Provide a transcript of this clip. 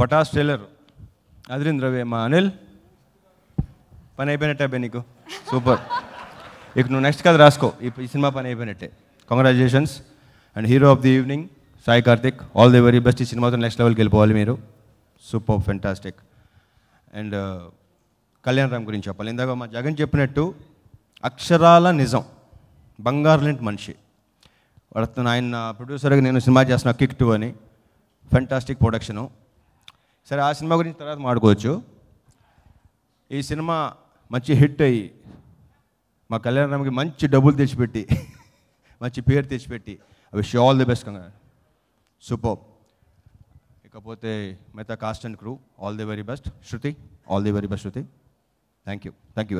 Pataas tailor అదిరింద్ర మా అనిల్ పని అయిపోయినట్టే అబ్బాయి నీకు సూపర్ ఇక నువ్వు నెక్స్ట్ కథ రాసుకో ఈ సినిమా పని అయిపోయినట్టే congratulations and hero of the evening Sai Karthik all the very best ఈ సినిమాతో నెక్స్ట్ లెవెల్కి వెళ్ళిపోవాలి మీరు super fantastic and Kalyan Ram గురించి చెప్పాలి ఇందాక మా జగన్ చెప్పినట్టు అక్షరాల నిజం బంగారు లాంటి మనిషి వాడుతున్న ఆయన ప్రొడ్యూసర్గా నేను సినిమా చేస్తున్నా కిక్ టూ అని ఫెంటాస్టిక్ ప్రొడక్షను సరే ఆ సినిమా గురించి తర్వాత మాడుకోవచ్చు ఈ సినిమా మంచి హిట్ అయ్యి మా కళ్యాణరామ్కి మంచి డబ్బులు తెచ్చిపెట్టి మంచి పేరు తెచ్చిపెట్టి అవి షో ఆల్ ది బెస్ట్ కంగా సూపర్ ఇకపోతే మిగతా cast and crew all the very best Shruti all the very best Shruti thank you thank you very